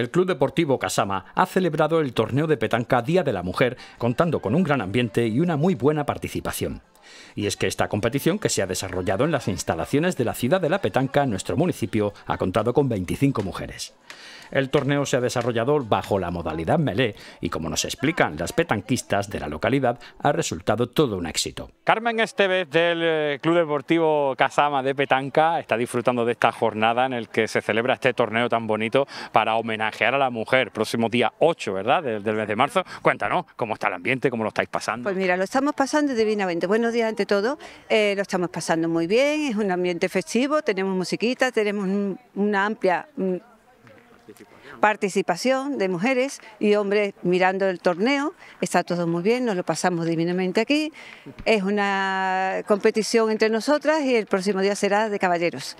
El Club Deportivo Casama ha celebrado el torneo de petanca Día de la Mujer, contando con un gran ambiente y una muy buena participación. Y es que esta competición, que se ha desarrollado en las instalaciones de la ciudad de La Petanca, en nuestro municipio, ha contado con 25 mujeres. El torneo se ha desarrollado bajo la modalidad melé y como nos explican las petanquistas de la localidad, ha resultado todo un éxito. Carmen Estevez del eh, Club Deportivo Casama de Petanca está disfrutando de esta jornada en el que se celebra este torneo tan bonito para homenajear a la mujer, próximo día 8, ¿verdad?, del, mes de marzo. Cuéntanos, ¿cómo está el ambiente? ¿Cómo lo estáis pasando? Pues mira, lo estamos pasando divinamente. Bueno, ante todo. Eh, lo estamos pasando muy bien, es un ambiente festivo, tenemos musiquita, tenemos una amplia mm, participación de mujeres y hombres mirando el torneo. Está todo muy bien, nos lo pasamos divinamente aquí. Es una competición entre nosotras y el próximo día será de caballeros.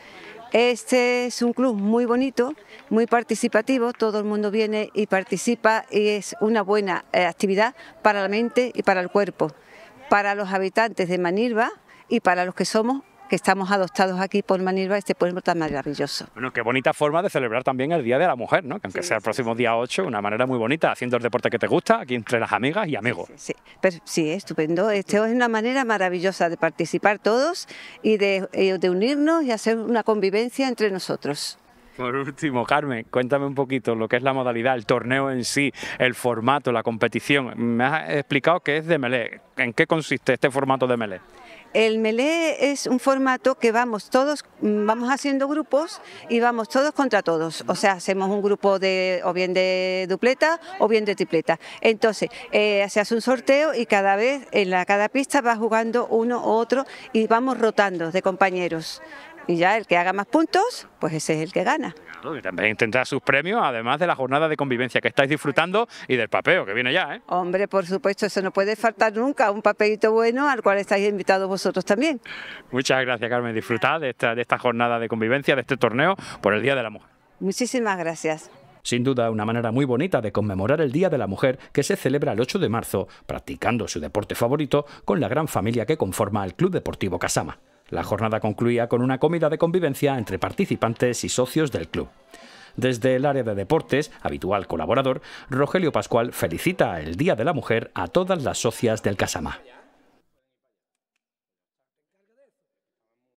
Este es un club muy bonito, muy participativo, todo el mundo viene y participa y es una buena eh, actividad para la mente y para el cuerpo para los habitantes de Manirva y para los que somos que estamos adoptados aquí por Manirva, este pueblo tan maravilloso. Bueno, qué bonita forma de celebrar también el Día de la Mujer, ¿no? Que aunque sea el próximo día 8, una manera muy bonita, haciendo el deporte que te gusta, aquí entre las amigas y amigos. Sí, sí, estupendo. Esto es una manera maravillosa de participar todos y de eh, unirnos y hacer una convivencia entre nosotros. Por último, Carmen, cuéntame un poquito lo que es la modalidad, el torneo en sí, el formato, la competición. Me has explicado que es de melee. ¿En qué consiste este formato de melee? El melee es un formato que vamos todos, mm, vamos haciendo grupos y vamos todos contra todos. O sea, hacemos un grupo de o bien de dupleta o bien de tripleta. Entonces, eh, se hace un sorteo y cada vez en la, cada pista va jugando uno u otro y vamos rotando de compañeros y ya el que haga más puntos, pues ese es el que gana. Claro, y también tendrá sus premios, además de la jornada de convivencia que estáis disfrutando y del papeo que viene ya. ¿eh? Hombre, por supuesto, eso no puede faltar nunca, un papelito bueno al cual estáis invitados vosotros también. Muchas gracias, Carmen. Disfrutad de esta, de esta jornada de convivencia, de este torneo por el Día de la Mujer. Muchísimas gracias. Sin duda, una manera muy bonita de conmemorar el Día de la Mujer que se celebra el 8 de marzo, practicando su deporte favorito con la gran familia que conforma el Club Deportivo Casama. La jornada concluía con una comida de convivencia entre participantes y socios del club. Desde el área de deportes, habitual colaborador, Rogelio Pascual felicita el Día de la Mujer a todas las socias del Casamá.